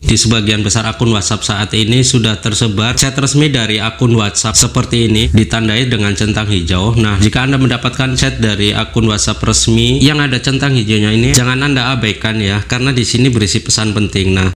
Di sebagian besar akun WhatsApp saat ini sudah tersebar chat resmi dari akun WhatsApp seperti ini ditandai dengan centang hijau. Nah, jika Anda mendapatkan chat dari akun WhatsApp resmi yang ada centang hijaunya ini, jangan Anda abaikan ya karena di sini berisi pesan penting. Nah,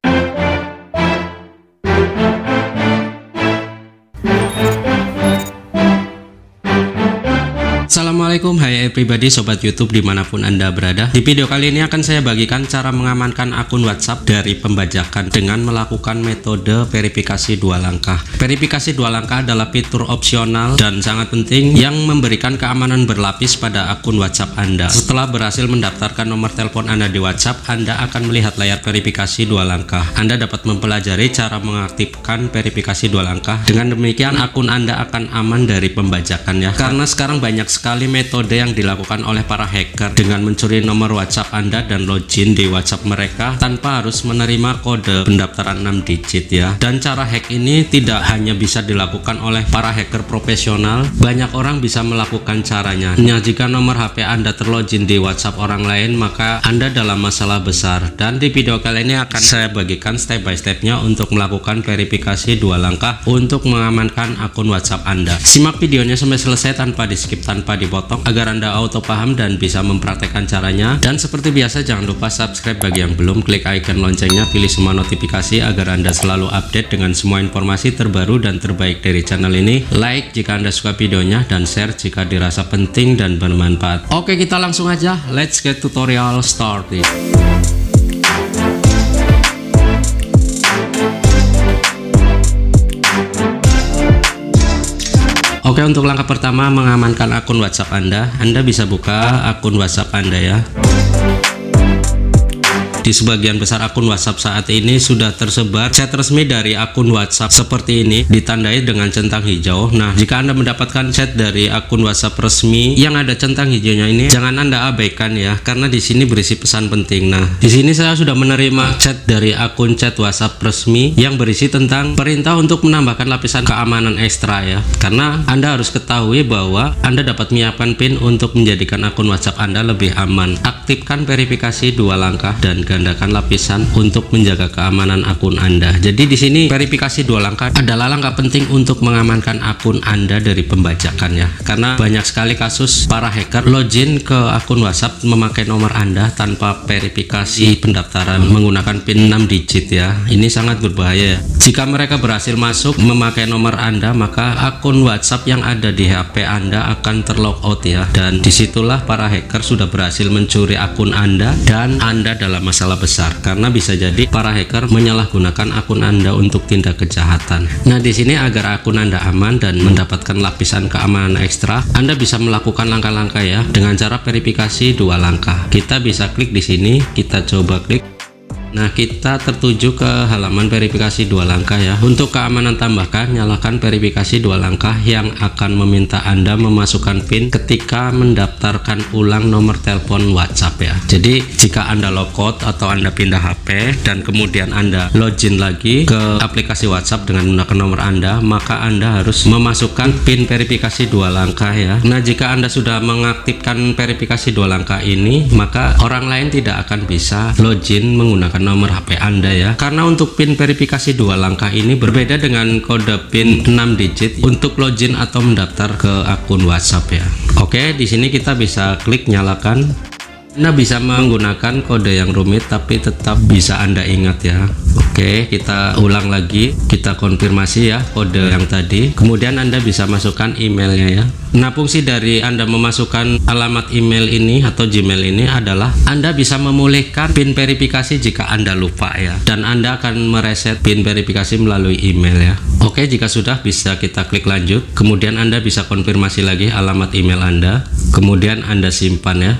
saya pribadi Sobat Youtube dimanapun Anda berada Di video kali ini akan saya bagikan cara mengamankan akun WhatsApp dari pembajakan Dengan melakukan metode verifikasi dua langkah Verifikasi dua langkah adalah fitur opsional dan sangat penting Yang memberikan keamanan berlapis pada akun WhatsApp Anda Setelah berhasil mendaftarkan nomor telepon Anda di WhatsApp Anda akan melihat layar verifikasi dua langkah Anda dapat mempelajari cara mengaktifkan verifikasi dua langkah Dengan demikian akun Anda akan aman dari pembajakan ya Karena sekarang banyak sekali metode yang yang dilakukan oleh para hacker dengan mencuri nomor WhatsApp Anda dan login di WhatsApp mereka tanpa harus menerima kode pendaftaran 6 digit ya. Dan cara hack ini tidak hanya bisa dilakukan oleh para hacker profesional, banyak orang bisa melakukan caranya. Jika nomor HP Anda terlogin di WhatsApp orang lain, maka Anda dalam masalah besar. Dan di video kali ini akan saya bagikan step by stepnya untuk melakukan verifikasi dua langkah untuk mengamankan akun WhatsApp Anda. Simak videonya sampai selesai tanpa di skip tanpa dipotong agar Anda anda auto paham dan bisa mempraktekkan caranya. Dan seperti biasa jangan lupa subscribe bagi yang belum, klik icon loncengnya, pilih semua notifikasi agar Anda selalu update dengan semua informasi terbaru dan terbaik dari channel ini. Like jika Anda suka videonya dan share jika dirasa penting dan bermanfaat. Oke kita langsung aja, let's get tutorial started. Oke, untuk langkah pertama mengamankan akun WhatsApp Anda, Anda bisa buka akun WhatsApp Anda ya. Di sebagian besar akun WhatsApp saat ini sudah tersebar chat resmi dari akun WhatsApp seperti ini ditandai dengan centang hijau. Nah, jika Anda mendapatkan chat dari akun WhatsApp resmi yang ada centang hijaunya ini, jangan Anda abaikan ya karena di sini berisi pesan penting. Nah, di sini saya sudah menerima chat dari akun chat WhatsApp resmi yang berisi tentang perintah untuk menambahkan lapisan keamanan ekstra ya. Karena Anda harus ketahui bahwa Anda dapat menyiapkan PIN untuk menjadikan akun WhatsApp Anda lebih aman. Aktifkan verifikasi dua langkah dan gandakan lapisan untuk menjaga keamanan akun Anda. Jadi di sini verifikasi dua langkah adalah langkah penting untuk mengamankan akun Anda dari pembajakan ya. Karena banyak sekali kasus para hacker login ke akun WhatsApp memakai nomor Anda tanpa verifikasi pendaftaran menggunakan PIN 6 digit ya. Ini sangat berbahaya. Ya. Jika mereka berhasil masuk memakai nomor Anda, maka akun WhatsApp yang ada di HP Anda akan terlockout ya. Dan disitulah para hacker sudah berhasil mencuri akun Anda dan Anda dalam masalah masalah besar karena bisa jadi para hacker menyalahgunakan akun Anda untuk tindak kejahatan. Nah, di sini agar akun Anda aman dan mendapatkan lapisan keamanan ekstra, Anda bisa melakukan langkah-langkah ya dengan cara verifikasi dua langkah. Kita bisa klik di sini, kita coba klik Nah kita tertuju ke halaman verifikasi dua langkah ya Untuk keamanan tambahkan nyalakan verifikasi dua langkah yang akan meminta Anda memasukkan PIN ketika mendaftarkan ulang nomor telepon WhatsApp ya Jadi jika Anda logout atau Anda pindah HP dan kemudian Anda login lagi ke aplikasi WhatsApp dengan menggunakan nomor Anda Maka Anda harus memasukkan PIN verifikasi dua langkah ya Nah jika Anda sudah mengaktifkan verifikasi dua langkah ini Maka orang lain tidak akan bisa login menggunakan nomor HP Anda ya karena untuk PIN verifikasi dua langkah ini berbeda dengan kode PIN 6 digit untuk login atau mendaftar ke akun WhatsApp ya Oke di sini kita bisa klik nyalakan anda bisa menggunakan kode yang rumit tapi tetap bisa Anda ingat ya. Oke, kita ulang lagi, kita konfirmasi ya kode yang tadi. Kemudian Anda bisa masukkan emailnya ya. Nah, fungsi dari Anda memasukkan alamat email ini atau Gmail ini adalah Anda bisa memulihkan pin verifikasi jika Anda lupa ya. Dan Anda akan mereset pin verifikasi melalui email ya. Oke, jika sudah bisa kita klik lanjut. Kemudian Anda bisa konfirmasi lagi alamat email Anda. Kemudian Anda simpan ya.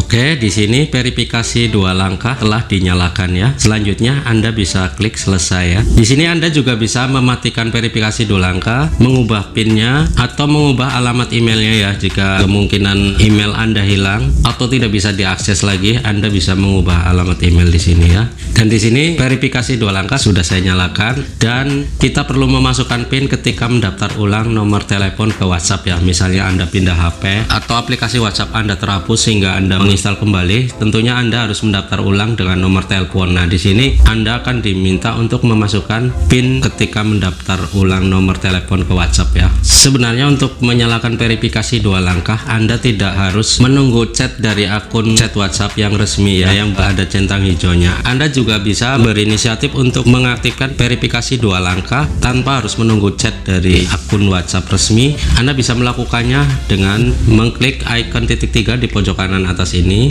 Oke, di sini verifikasi dua langkah telah dinyalakan ya. Selanjutnya Anda bisa klik selesai ya. Di sini Anda juga bisa mematikan verifikasi dua langkah, mengubah PIN-nya atau mengubah alamat emailnya ya jika kemungkinan email Anda hilang atau tidak bisa diakses lagi, Anda bisa mengubah alamat email di sini ya dan di sini verifikasi dua langkah sudah saya nyalakan dan kita perlu memasukkan PIN ketika mendaftar ulang nomor telepon ke WhatsApp ya misalnya Anda pindah HP atau aplikasi WhatsApp Anda terhapus sehingga Anda menginstal kembali tentunya Anda harus mendaftar ulang dengan nomor telepon nah di sini Anda akan diminta untuk memasukkan PIN ketika mendaftar ulang nomor telepon ke WhatsApp ya sebenarnya untuk menyalakan verifikasi dua langkah Anda tidak harus menunggu chat dari akun chat WhatsApp yang resmi ya yang ada centang hijaunya Anda juga juga bisa berinisiatif untuk mengaktifkan verifikasi dua langkah tanpa harus menunggu chat dari akun WhatsApp resmi. Anda bisa melakukannya dengan mengklik icon titik tiga di pojok kanan atas ini.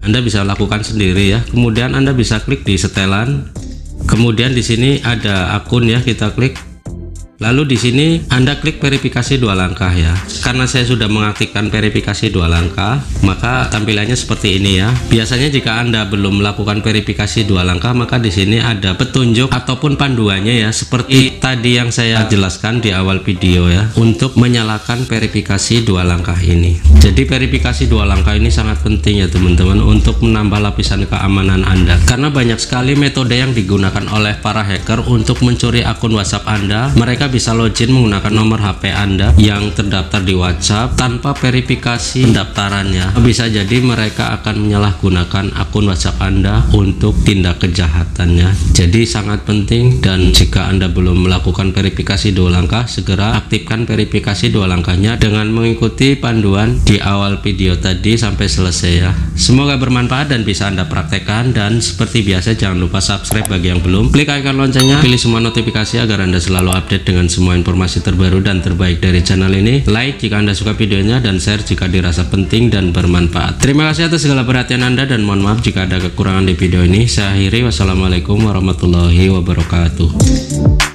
Anda bisa lakukan sendiri ya. Kemudian Anda bisa klik di setelan. Kemudian di sini ada akun ya, kita klik Lalu di sini Anda klik verifikasi dua langkah ya. Karena saya sudah mengaktifkan verifikasi dua langkah, maka tampilannya seperti ini ya. Biasanya jika Anda belum melakukan verifikasi dua langkah, maka di sini ada petunjuk ataupun panduannya ya seperti tadi yang saya jelaskan di awal video ya untuk menyalakan verifikasi dua langkah ini. Jadi verifikasi dua langkah ini sangat penting ya teman-teman untuk menambah lapisan keamanan Anda. Karena banyak sekali metode yang digunakan oleh para hacker untuk mencuri akun WhatsApp Anda. Mereka anda bisa login menggunakan nomor HP Anda yang terdaftar di WhatsApp tanpa verifikasi pendaftarannya. Bisa jadi mereka akan menyalahgunakan akun WhatsApp Anda untuk tindak kejahatannya. Jadi sangat penting dan jika Anda belum melakukan verifikasi dua langkah, segera aktifkan verifikasi dua langkahnya dengan mengikuti panduan di awal video tadi sampai selesai ya. Semoga bermanfaat dan bisa Anda praktekkan dan seperti biasa jangan lupa subscribe bagi yang belum. Klik icon loncengnya, pilih semua notifikasi agar Anda selalu update dengan dengan semua informasi terbaru dan terbaik dari channel ini. Like jika Anda suka videonya dan share jika dirasa penting dan bermanfaat. Terima kasih atas segala perhatian Anda dan mohon maaf jika ada kekurangan di video ini. Saya akhiri wassalamualaikum warahmatullahi wabarakatuh.